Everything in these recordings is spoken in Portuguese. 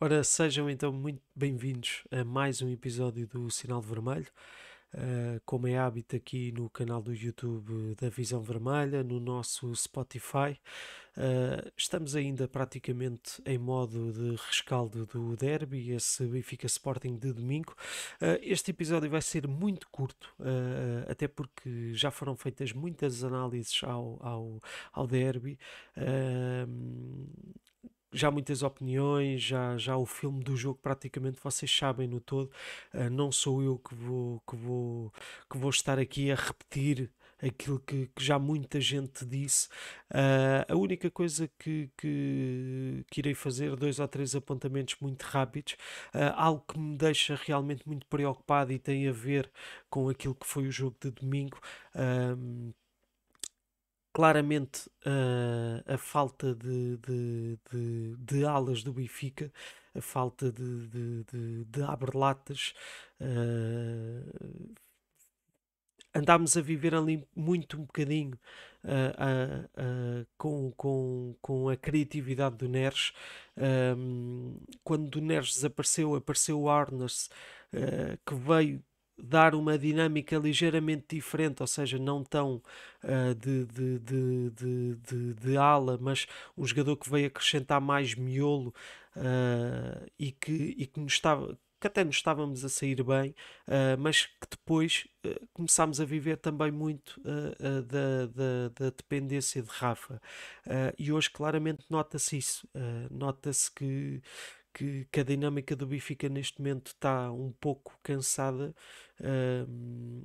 Ora, sejam então muito bem-vindos a mais um episódio do Sinal Vermelho. Uh, como é hábito aqui no canal do YouTube da Visão Vermelha, no nosso Spotify, uh, estamos ainda praticamente em modo de rescaldo do derby, esse Benfica Sporting de domingo. Uh, este episódio vai ser muito curto, até porque já foram feitas muitas análises ao, ao, ao derby já muitas opiniões, já, já o filme do jogo praticamente vocês sabem no todo. Uh, não sou eu que vou, que, vou, que vou estar aqui a repetir aquilo que, que já muita gente disse. Uh, a única coisa que, que, que, irei fazer, dois ou três apontamentos muito rápidos, uh, algo que me deixa realmente muito preocupado e tem a ver com aquilo que foi o jogo de domingo claramente uh, a falta de, de, de, de, alas do Benfica, a falta de, de, de, de abrelatas. Uh, ah, andámos a viver ali muito um bocadinho uh, uh, uh, com, com, com a criatividade do Neres. quando o Neres desapareceu, apareceu o Arnes, ah, que veio dar uma dinâmica ligeiramente diferente, ou seja, não tão uh, de, de, de, de, ala, mas um jogador que veio acrescentar mais miolo uh, e, que, e que, nos estava, que até nos estávamos a sair bem, uh, mas que depois começámos a viver também muito da, da, da, dependência de Rafa. e hoje claramente nota-se isso, nota-se que que, que a dinâmica do Bifica neste momento está um pouco cansada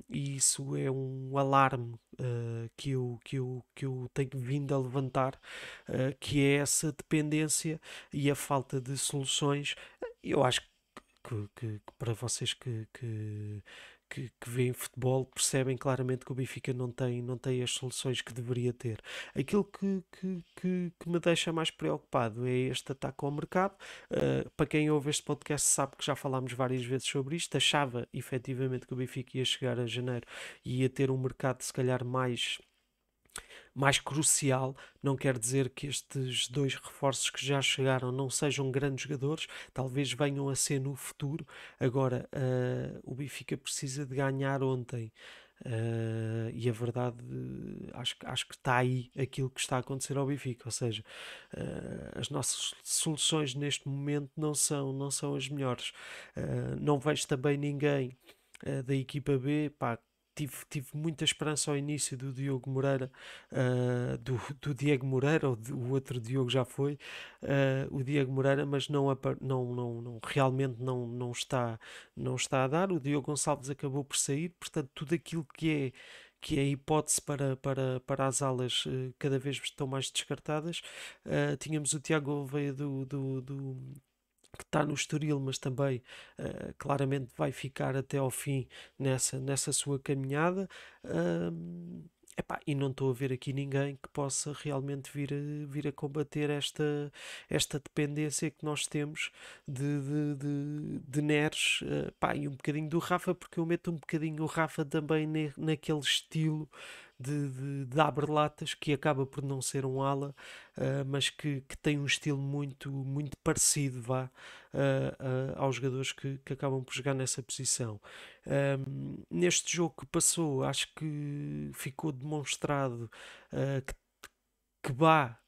e isso é um alarme uh, que, eu, que, eu, que eu tenho vindo a levantar, uh, que é essa dependência e a falta de soluções. Eu acho que, que, que para vocês que, que que, que vêem futebol percebem claramente que o Benfica não tem, não tem as soluções que deveria ter. Aquilo que, que, que, que me deixa mais preocupado é este ataque ao mercado. Uh, para quem ouve este podcast sabe que já falámos várias vezes sobre isto. Achava efetivamente que o Benfica ia chegar a janeiro e ia ter um mercado se calhar mais mais crucial. Não quer dizer que estes dois reforços que já chegaram não sejam grandes jogadores, talvez venham a ser no futuro. Agora, uh, o Benfica precisa de ganhar ontem. Uh, e a verdade, acho, acho que está aí aquilo que está a acontecer ao Benfica. Ou seja, uh, as nossas soluções neste momento não são, não são as melhores. Uh, não vejo também ninguém da equipa B pá, tive, tive muita esperança ao início do Diogo Moreira, uh, do, do, Diego Moreira, ou o outro Diogo já foi, uh, o Diego Moreira, mas não, não, não, não, realmente não, não, está, não está a dar. O Diogo Gonçalves acabou por sair, portanto, tudo aquilo que é que é a hipótese para, para, para as alas ah, cada vez estão mais descartadas. Uh, tínhamos o Tiago Veia do, do, do que está no Estoril, mas também uh, claramente vai ficar até ao fim nessa, nessa sua caminhada. Uh, epá, e não estou a ver aqui ninguém que possa realmente vir a, vir a combater esta, esta dependência que nós temos de, de, de, de Neres uh, e um bocadinho do Rafa, porque eu meto um bocadinho o Rafa também ne, naquele estilo de, de, de abre-latas que acaba por não ser um ala, uh, mas que, que tem um estilo muito, muito parecido vá, uh, uh, aos jogadores que, que acabam por jogar nessa posição. Ehm, neste jogo que passou, acho que ficou demonstrado que, que Bá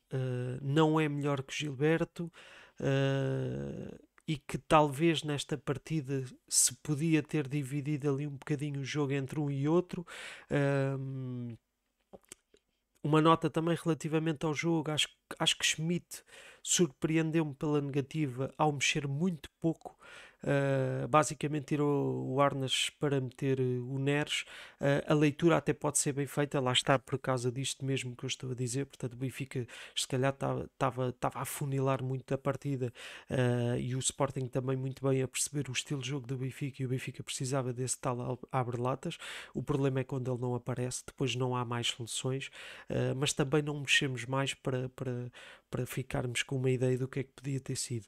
não é melhor que Gilberto. Uh, e que talvez nesta partida se podia ter dividido ali um bocadinho o jogo entre um e outro. Um, uma nota também relativamente ao jogo, acho, acho que Schmidt surpreendeu-me pela negativa ao mexer muito pouco ah, basicamente tirou o Arnas para meter eh, o Neres. Uh, a leitura até pode ser bem feita, lá está por causa disto mesmo que eu estou a dizer. Portanto, o Benfica se calhar estava a funilar muito a partida uh, e o Sporting também muito bem a perceber o estilo de jogo do Benfica e o Benfica precisava desse tal abre-latas. O problema é quando ele não aparece, depois não há mais soluções, mas também não mexemos mais para, para, para ficarmos com uma ideia do que é que podia ter sido.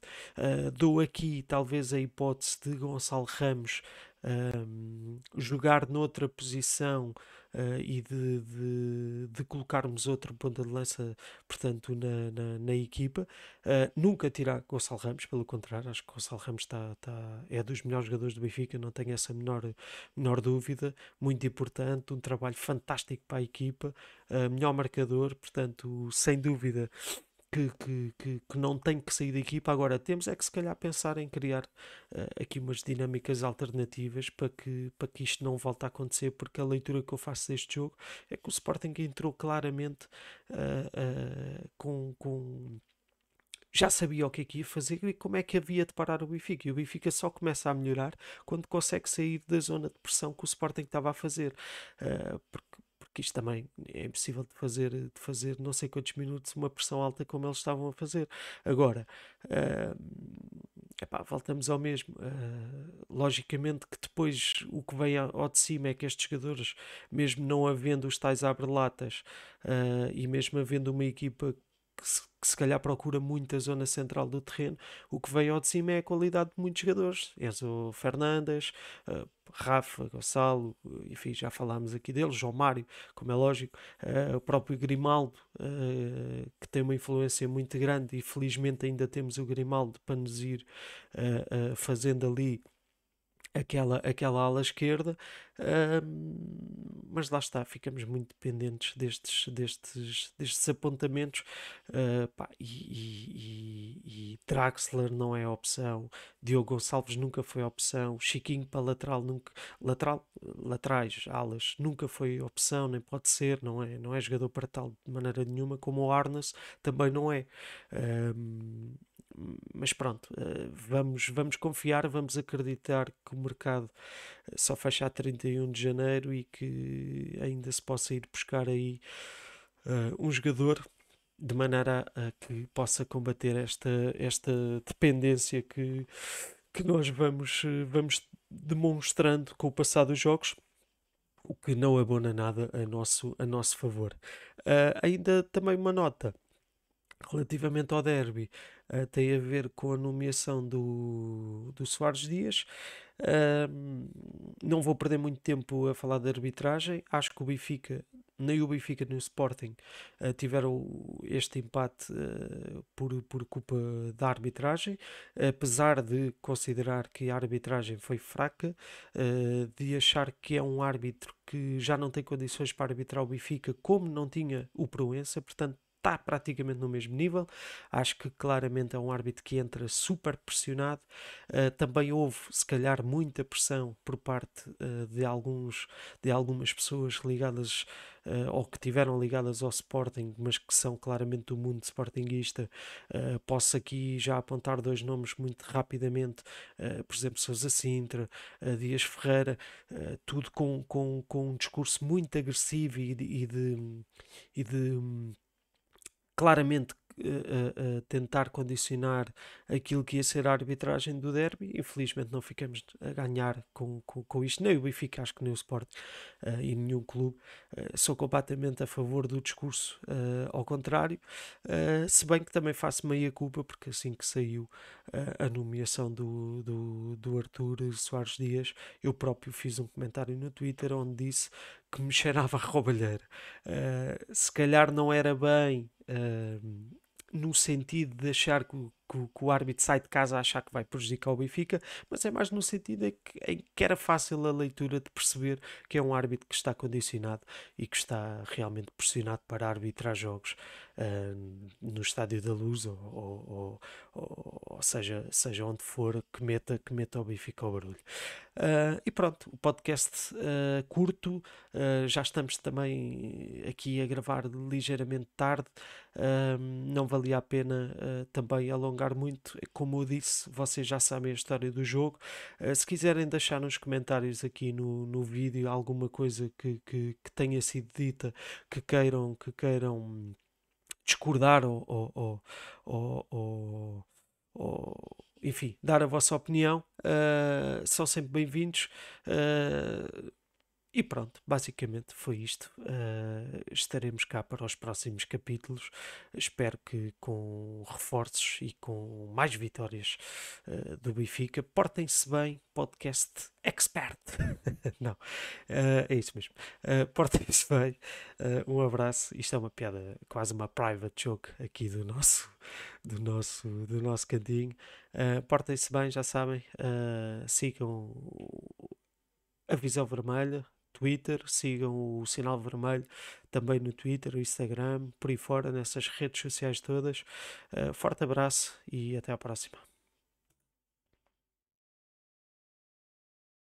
dou aqui talvez a hipótese hipótese de Gonçalo Ramos um, jogar noutra posição uh, e de, de, de, colocarmos outro ponta de lança, portanto, na, na, na equipa. Uh, nunca tirar Gonçalo Ramos, pelo contrário, acho que Gonçalo Ramos tá, tá, é dos melhores jogadores do Benfica, não tenho essa menor, menor dúvida. Muito importante, um trabalho fantástico para a equipa, uh, melhor marcador, portanto, sem dúvida que, que, que, que, não tem que sair da equipa. Agora temos é que se calhar pensar em criar uh, aqui umas dinâmicas alternativas para que, para que isto não volte a acontecer, porque a leitura que eu faço deste jogo é que o Sporting entrou claramente uh, uh, com, com já sabia o que é que ia fazer e como é que havia de parar o Benfica. E o Benfica só começa a melhorar quando consegue sair da zona de pressão que o Sporting estava a fazer. Uh, porque isto também é impossível de fazer, de fazer não sei quantos minutos uma pressão alta como eles estavam a fazer. Agora, uh, epá, voltamos ao mesmo. Uh, logicamente que depois o que vem ao de cima é que estes jogadores, mesmo não havendo os tais abre-latas uh, e mesmo havendo uma equipa que se calhar procura muito a zona central do terreno, o que vem ao de cima é a qualidade de muitos jogadores. Enzo Fernandes, uh, Rafa, Gonçalo, eh, enfim, já falámos aqui deles, João Mário, como é lógico, uh, o próprio Grimaldo, uh, que tem uma influência muito grande e felizmente ainda temos o Grimaldo para nos ir fazendo ali aquela, aquela ala esquerda, uh, mas lá está, ficamos muito dependentes destes, destes, destes apontamentos uh, pá, e, e, e, Draxler não é opção, Diogo Gonçalves nunca foi opção, Chiquinho para lateral nunca, lateral, laterais, alas, nunca foi opção, nem pode ser, não é, não é jogador para tal de maneira nenhuma, como o Arnas também não é. Uh, mas pronto, eh, vamos, vamos confiar, vamos acreditar que o mercado eh, só fecha a 31 de janeiro e que ainda se possa ir buscar aí uh, um jogador de maneira a, que possa combater esta, esta dependência que, que nós vamos, vamos demonstrando com o passar dos jogos o que não abona nada a nosso, a nosso favor. Uh, ainda também uma nota relativamente ao derby uh, tem a ver com a nomeação do, do Soares Dias. Uh, não vou perder muito tempo a falar da arbitragem. Acho que o Benfica, nem o Benfica nem o Sporting, uh, tiveram este empate uh, por, por culpa da arbitragem. Apesar de considerar que a arbitragem foi fraca, de achar que é um árbitro que já não tem condições para arbitrar o Benfica, como não tinha o Proença, portanto está praticamente no mesmo nível. Acho que claramente é um árbitro que entra super pressionado. Uh, também houve, se calhar, muita pressão por parte uh, de, alguns, de algumas pessoas ligadas uh, ou que tiveram ligadas ao Sporting, mas que são claramente do mundo sportinguista. posso aqui já apontar dois nomes muito rapidamente, por exemplo, Sousa Sintra, Dias Ferreira, tudo com, com, com um discurso muito agressivo e de, e de, e de hum, claramente uh, uh, tentar condicionar aquilo que ia ser a arbitragem do derby. Infelizmente não ficamos a ganhar com, com, com isto, nem o Benfica, acho que nem o Sport uh, e nenhum clube. Eh, sou completamente a favor do discurso eh, ao contrário, se bem que também faço meia culpa, porque assim que saiu a nomeação do, do, do Arthur Soares Dias, eu próprio fiz um comentário no Twitter onde disse que me cheirava a roubalheira. Uh, se calhar não era bem uh, no sentido de achar que que, que, o árbitro sai de casa a achar que vai prejudicar o Benfica, mas é mais no sentido em que, em que era fácil a leitura de perceber que é um árbitro que está condicionado e que está realmente pressionado para arbitrar jogos uh, no Estádio da Luz ou, ou, ou, ou, seja, seja onde for que meta, que meta o Benfica ao barulho. Uh, e pronto, o podcast uh, curto, já estamos também aqui a gravar ligeiramente tarde, não valia a pena também alongar alongar muito, é como eu disse, vocês já sabem a história do jogo. Eh, se quiserem deixar nos comentários aqui no, no vídeo alguma coisa que, que, que tenha sido dita, que queiram, que queiram discordar ou, ou, ou, ou enfim, dar a vossa opinião, uh, são sempre bem-vindos. Uh, e pronto, basicamente foi isto. Uh, estaremos cá para os próximos capítulos. Espero que com reforços e com mais vitórias uh, do Benfica. Portem-se bem, podcast expert. Não, uh, é isso mesmo. Portem-se bem. um abraço. Isto é uma piada, quase uma private joke aqui do nosso, do nosso, do nosso cantinho. Portem-se bem, já sabem. sigam a visão vermelha, Twitter, sigam o Sinal Vermelho também no Twitter, no Instagram, por aí fora, nessas redes sociais todas. Uh, forte abraço e até à próxima.